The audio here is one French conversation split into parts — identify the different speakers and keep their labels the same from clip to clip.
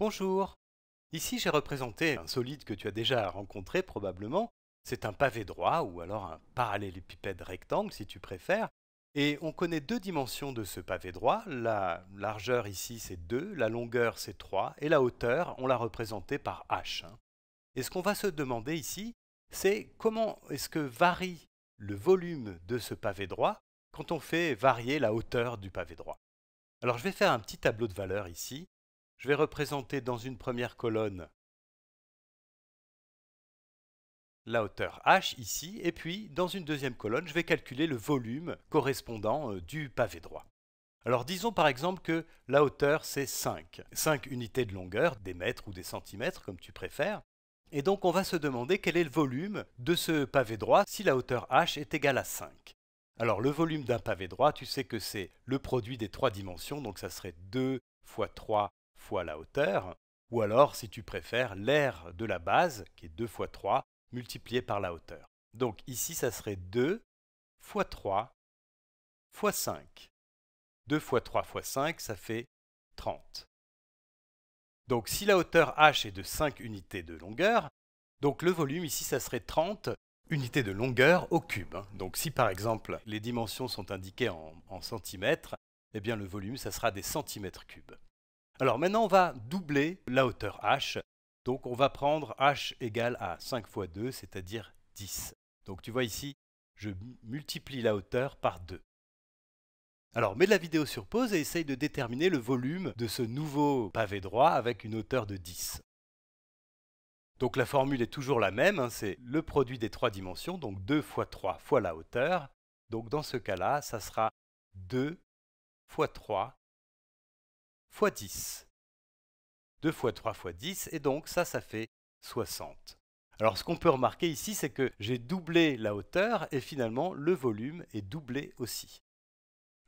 Speaker 1: Bonjour. Ici, j'ai représenté un solide que tu as déjà rencontré probablement. C'est un pavé droit ou alors un parallélépipède rectangle si tu préfères. Et on connaît deux dimensions de ce pavé droit. La largeur ici c'est 2, la longueur c'est 3 et la hauteur on l'a représentée par h. Hein. Et ce qu'on va se demander ici, c'est comment est-ce que varie le volume de ce pavé droit quand on fait varier la hauteur du pavé droit. Alors je vais faire un petit tableau de valeurs ici je vais représenter dans une première colonne la hauteur h ici, et puis dans une deuxième colonne, je vais calculer le volume correspondant euh, du pavé droit. Alors disons par exemple que la hauteur c'est 5, 5 unités de longueur, des mètres ou des centimètres comme tu préfères, et donc on va se demander quel est le volume de ce pavé droit si la hauteur h est égale à 5. Alors le volume d'un pavé droit, tu sais que c'est le produit des trois dimensions, donc ça serait 2 fois 3 fois la hauteur, ou alors, si tu préfères, l'aire de la base, qui est 2 fois 3, multiplié par la hauteur. Donc ici, ça serait 2 fois 3 fois 5. 2 fois 3 fois 5, ça fait 30. Donc si la hauteur h est de 5 unités de longueur, donc le volume ici, ça serait 30 unités de longueur au cube. Hein. Donc si par exemple les dimensions sont indiquées en, centimètres, eh bien le volume, ça sera des centimètres cubes. Alors maintenant, on va doubler la hauteur h. Donc on va prendre h égale à 5 fois 2, c'est-à-dire 10. Donc tu vois ici, je multiplie la hauteur par 2. Alors mets la vidéo sur pause et essaye de déterminer le volume de ce nouveau pavé droit avec une hauteur de 10. Donc la formule est toujours la même, hein, c'est le produit des trois dimensions, donc 2 fois 3 fois la hauteur. Donc dans ce cas-là, ça sera 2 fois 3 fois 10. 2 fois 3 fois 10, et donc ça, ça fait 60. Alors ce qu'on peut remarquer ici, c'est que j'ai doublé la hauteur et finalement le volume est doublé aussi.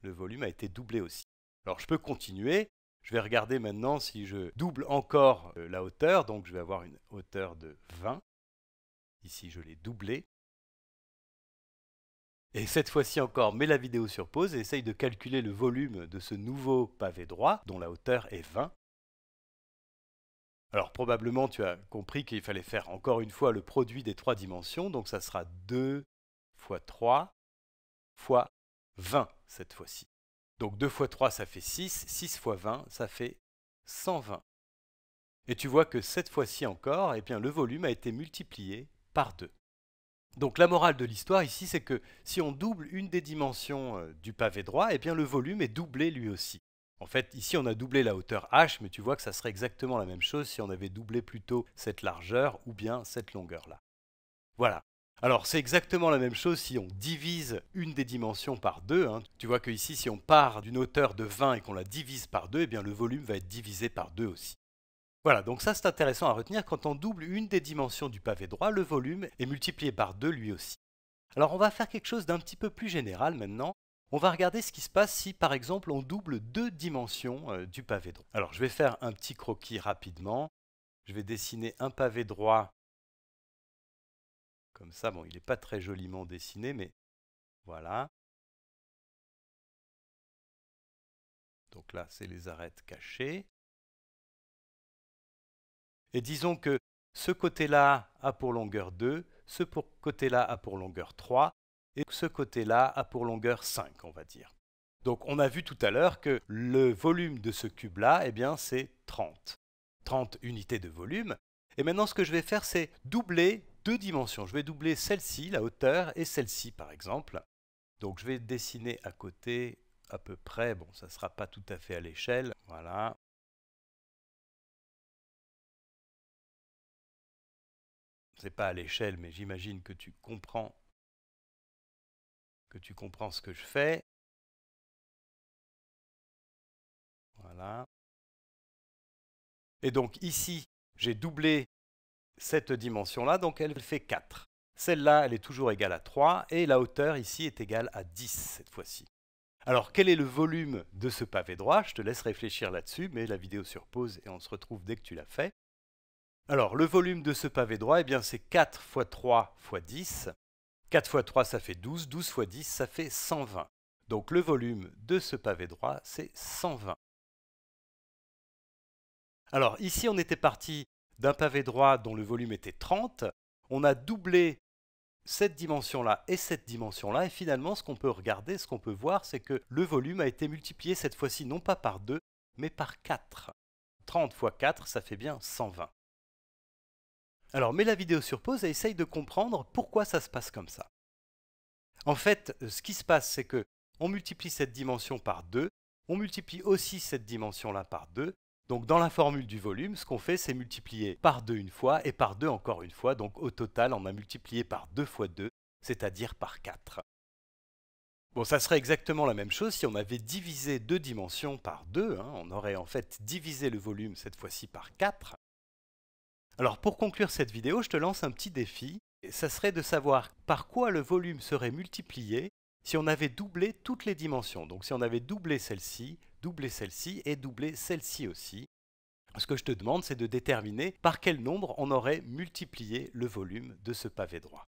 Speaker 1: Le volume a été doublé aussi. Alors je peux continuer. Je vais regarder maintenant si je double encore euh, la hauteur. Donc je vais avoir une hauteur de 20. Ici je l'ai doublé. Et cette fois-ci encore, mets la vidéo sur pause et essaye de calculer le volume de ce nouveau pavé droit, dont la hauteur est 20. Alors probablement tu as compris qu'il fallait faire encore une fois le produit des trois dimensions, donc ça sera 2 fois 3 fois 20 cette fois-ci. Donc 2 fois 3 ça fait 6, 6 fois 20 ça fait 120. Et tu vois que cette fois-ci encore, eh bien, le volume a été multiplié par 2. Donc la morale de l'histoire ici, c'est que si on double une des dimensions euh, du pavé droit, eh bien le volume est doublé lui aussi. En fait, ici on a doublé la hauteur h, mais tu vois que ça serait exactement la même chose si on avait doublé plutôt cette largeur ou bien cette longueur-là. Voilà. Alors c'est exactement la même chose si on divise une des dimensions par 2. Hein. Tu vois que si on part d'une hauteur de 20 et qu'on la divise par 2, eh bien le volume va être divisé par 2 aussi. Voilà, donc ça c'est intéressant à retenir, quand on double une des dimensions du pavé droit, le volume est multiplié par 2 lui aussi. Alors on va faire quelque chose d'un petit peu plus général maintenant, on va regarder ce qui se passe si par exemple on double deux dimensions euh, du pavé droit. Alors je vais faire un petit croquis rapidement, je vais dessiner un pavé droit comme ça, bon il n'est pas très joliment dessiné mais voilà. Donc là c'est les arêtes cachées. Et disons que ce côté-là a pour longueur 2, ce côté-là a pour longueur 3, et ce côté-là a pour longueur 5, on va dire. Donc on a vu tout à l'heure que le volume de ce cube-là, eh bien c'est 30. 30 unités de volume. Et maintenant ce que je vais faire, c'est doubler deux dimensions. Je vais doubler celle-ci, la hauteur, et celle-ci par exemple. Donc je vais dessiner à côté à peu près, bon ça ne sera pas tout à fait à l'échelle, voilà, n'est pas à l'échelle, mais j'imagine que tu comprends que tu comprends ce que je fais. Voilà. Et donc ici, j'ai doublé cette dimension-là, donc elle fait 4. Celle-là, elle est toujours égale à 3, et la hauteur ici est égale à 10 cette fois-ci. Alors quel est le volume de ce pavé droit Je te laisse réfléchir là-dessus, mais la vidéo se repose et on se retrouve dès que tu l'as fait. Alors, le volume de ce pavé droit, eh c'est 4 x 3 x 10. 4 x 3, ça fait 12. 12 x 10, ça fait 120. Donc, le volume de ce pavé droit, c'est 120. Alors, ici, on était parti d'un pavé droit dont le volume était 30. On a doublé cette dimension-là et cette dimension-là. Et finalement, ce qu'on peut regarder, ce qu'on peut voir, c'est que le volume a été multiplié cette fois-ci non pas par 2, mais par 4. 30 x 4, ça fait bien 120. Alors mets la vidéo sur pause et essaye de comprendre pourquoi ça se passe comme ça. En fait, ce qui se passe, c'est que on multiplie cette dimension par 2, on multiplie aussi cette dimension-là par 2. Donc dans la formule du volume, ce qu'on fait, c'est multiplier par 2 une fois et par 2 encore une fois. Donc au total, on a multiplié par 2 fois 2, c'est-à-dire par 4. Bon, ça serait exactement la même chose si on avait divisé deux dimensions par 2. Hein. On aurait en fait divisé le volume cette fois-ci par 4. Alors pour conclure cette vidéo, je te lance un petit défi. Ça serait de savoir par quoi le volume serait multiplié si on avait doublé toutes les dimensions. Donc si on avait doublé celle-ci, doublé celle-ci et doublé celle-ci aussi. Ce que je te demande, c'est de déterminer par quel nombre on aurait multiplié le volume de ce pavé droit.